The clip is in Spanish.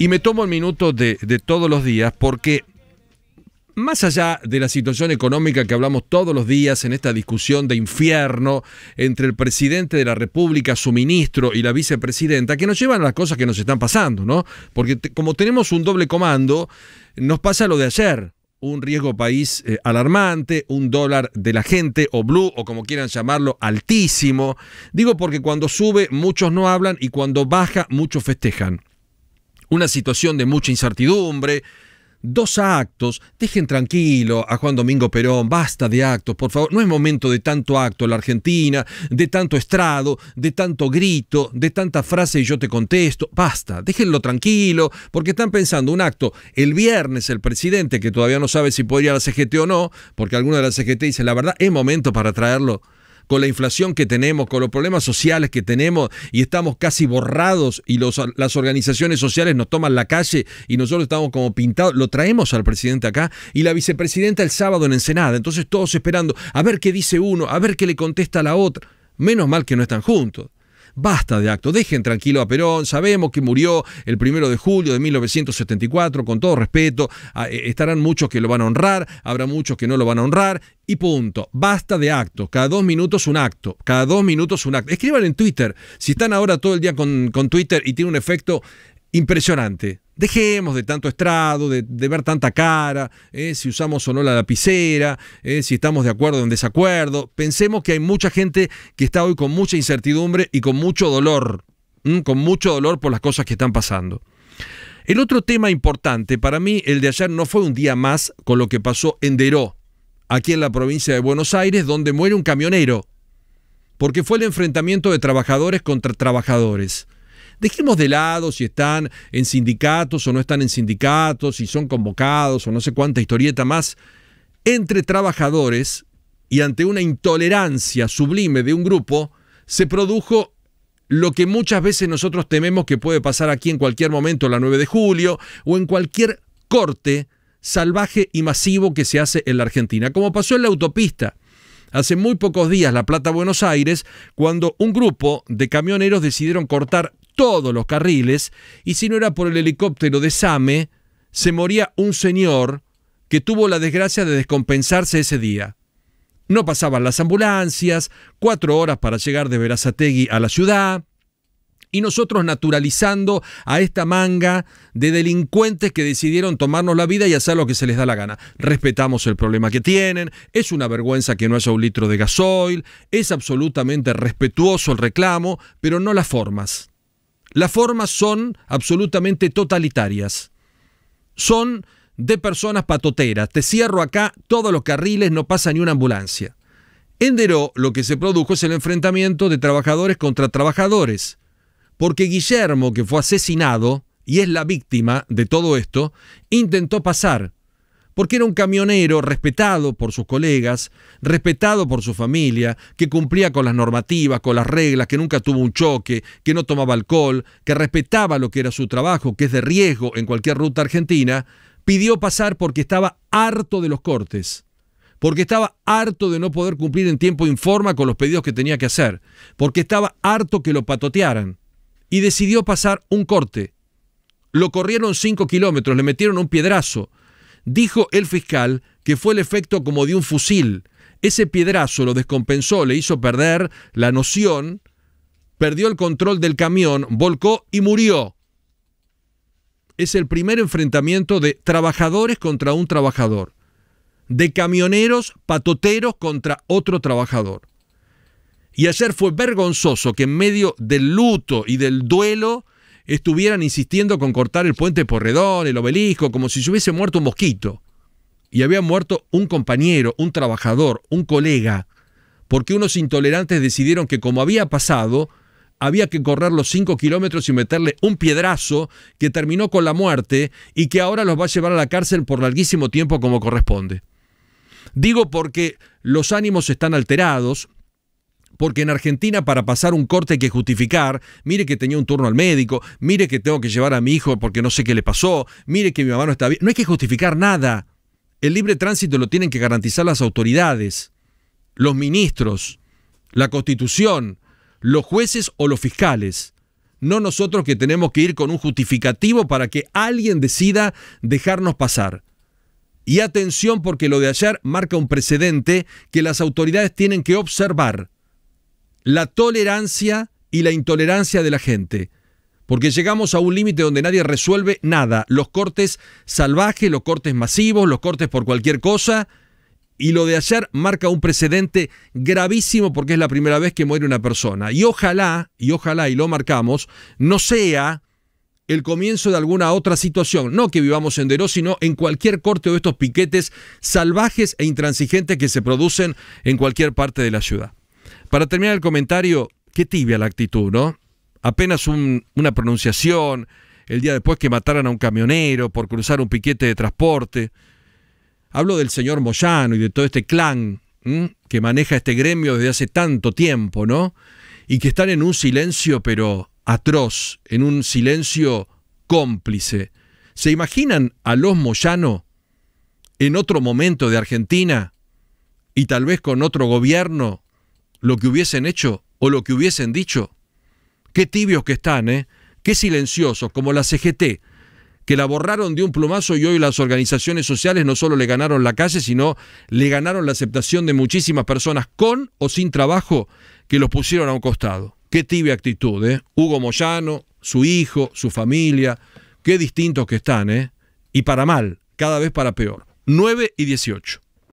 Y me tomo el minuto de, todos los días porque más allá de la situación económica que hablamos todos los días en esta discusión de infierno entre el presidente de la República, su ministro y la vicepresidenta, que nos llevan a las cosas que nos están pasando, ¿no? Porque como tenemos un doble comando, nos pasa lo de ayer. Un riesgo país eh, alarmante, un dólar de la gente, o blue, o como quieran llamarlo, altísimo. Digo porque cuando sube muchos no hablan y cuando baja muchos festejan una situación de mucha incertidumbre. Dos actos, dejen tranquilo a Juan Domingo Perón, basta de actos, por favor, no es momento de tanto acto en la Argentina, de tanto estrado, de tanto grito, de tanta frase y yo te contesto, basta, déjenlo tranquilo, porque están pensando un acto el viernes, el presidente que todavía no sabe si podría ir a la CGT o no, porque alguna de las CGT dice la verdad, es momento para traerlo con la inflación que tenemos, con los problemas sociales que tenemos y estamos casi borrados y los, las organizaciones sociales nos toman la calle y nosotros estamos como pintados, lo traemos al presidente acá y la vicepresidenta el sábado en Ensenada, entonces todos esperando a ver qué dice uno, a ver qué le contesta la otra. Menos mal que no están juntos basta de acto, dejen tranquilo a Perón, sabemos que murió el primero de julio de 1974, con todo respeto, ah, eh, estarán muchos que lo van a honrar, habrá muchos que no lo van a honrar, y punto, basta de acto. cada dos minutos un acto, cada dos minutos un acto. Escriban en Twitter, si están ahora todo el día con, con Twitter y tiene un efecto impresionante, Dejemos de tanto estrado, de, ver tanta cara, eh, si usamos o no la lapicera, eh, si estamos de acuerdo o en desacuerdo. Pensemos que hay mucha gente que está hoy con mucha incertidumbre y con mucho dolor, con mucho dolor por las cosas que están pasando. El otro tema importante, para mí el de ayer no fue un día más con lo que pasó en Deró, aquí en la provincia de Buenos Aires, donde muere un camionero, porque fue el enfrentamiento de trabajadores contra trabajadores. Dejemos de lado si están en sindicatos o no están en sindicatos, si son convocados o no sé cuánta historieta más. Entre trabajadores y ante una intolerancia sublime de un grupo, se produjo lo que muchas veces nosotros tememos que puede pasar aquí en cualquier momento, la 9 de julio, o en cualquier corte salvaje y masivo que se hace en la Argentina, como pasó en la autopista. Hace muy pocos días, La Plata, Buenos Aires, cuando un grupo de camioneros decidieron cortar todos los carriles, y si no era por el helicóptero de Same, se moría un señor que tuvo la desgracia de descompensarse ese día. No pasaban las ambulancias, cuatro horas para llegar de Verazategui a la ciudad, y nosotros naturalizando a esta manga de delincuentes que decidieron tomarnos la vida y hacer lo que se les da la gana. Respetamos el problema que tienen, es una vergüenza que no haya un litro de gasoil, es absolutamente respetuoso el reclamo, pero no las formas. Las formas son absolutamente totalitarias. Son de personas patoteras. Te cierro acá todos los carriles, no pasa ni una ambulancia. En Deró lo que se produjo es el enfrentamiento de trabajadores contra trabajadores. Porque Guillermo, que fue asesinado y es la víctima de todo esto, intentó pasar porque era un camionero respetado por sus colegas, respetado por su familia, que cumplía con las normativas, con las reglas, que nunca tuvo un choque, que no tomaba alcohol, que respetaba lo que era su trabajo, que es de riesgo en cualquier ruta argentina, pidió pasar porque estaba harto de los cortes, porque estaba harto de no poder cumplir en tiempo forma con los pedidos que tenía que hacer, porque estaba harto que lo patotearan, y decidió pasar un corte. Lo corrieron cinco kilómetros, le metieron un piedrazo, Dijo el fiscal que fue el efecto como de un fusil. Ese piedrazo lo descompensó, le hizo perder la noción, perdió el control del camión, volcó y murió. Es el primer enfrentamiento de trabajadores contra un trabajador, de camioneros patoteros contra otro trabajador. Y ayer fue vergonzoso que en medio del luto y del duelo estuvieran insistiendo con cortar el puente Porredón, el obelisco, como si se hubiese muerto un mosquito. Y había muerto un compañero, un trabajador, un colega, porque unos intolerantes decidieron que como había pasado, había que correr los cinco kilómetros y meterle un piedrazo que terminó con la muerte y que ahora los va a llevar a la cárcel por larguísimo tiempo como corresponde. Digo porque los ánimos están alterados, porque en Argentina para pasar un corte hay que justificar, mire que tenía un turno al médico, mire que tengo que llevar a mi hijo porque no sé qué le pasó, mire que mi mamá no está bien, no hay que justificar nada. El libre tránsito lo tienen que garantizar las autoridades, los ministros, la constitución, los jueces o los fiscales. No nosotros que tenemos que ir con un justificativo para que alguien decida dejarnos pasar. Y atención porque lo de ayer marca un precedente que las autoridades tienen que observar la tolerancia y la intolerancia de la gente. Porque llegamos a un límite donde nadie resuelve nada. Los cortes salvajes, los cortes masivos, los cortes por cualquier cosa. Y lo de ayer marca un precedente gravísimo porque es la primera vez que muere una persona. Y ojalá, y ojalá, y lo marcamos, no sea el comienzo de alguna otra situación. No que vivamos en Deró, sino en cualquier corte de estos piquetes salvajes e intransigentes que se producen en cualquier parte de la ciudad. Para terminar el comentario, qué tibia la actitud, ¿no? Apenas una pronunciación, el día después que mataran a un camionero por cruzar un piquete de transporte. Hablo del señor Moyano y de todo este clan que maneja este gremio desde hace tanto tiempo, ¿no? Y que están en un silencio, pero atroz, en un silencio cómplice. ¿Se imaginan a los Moyano en otro momento de Argentina y tal vez con otro gobierno lo que hubiesen hecho o lo que hubiesen dicho. Qué tibios que están, ¿eh? Qué silenciosos, como la CGT, e que la borraron de un plumazo y hoy las organizaciones sociales no solo le ganaron la calle, sino le ganaron la aceptación de muchísimas personas con o sin trabajo que los pusieron a un costado. Qué tibia actitud, ¿eh? Hugo Moyano, su hijo, su familia, qué distintos que están, ¿eh? Y para mal, cada vez para peor. 9 y 18.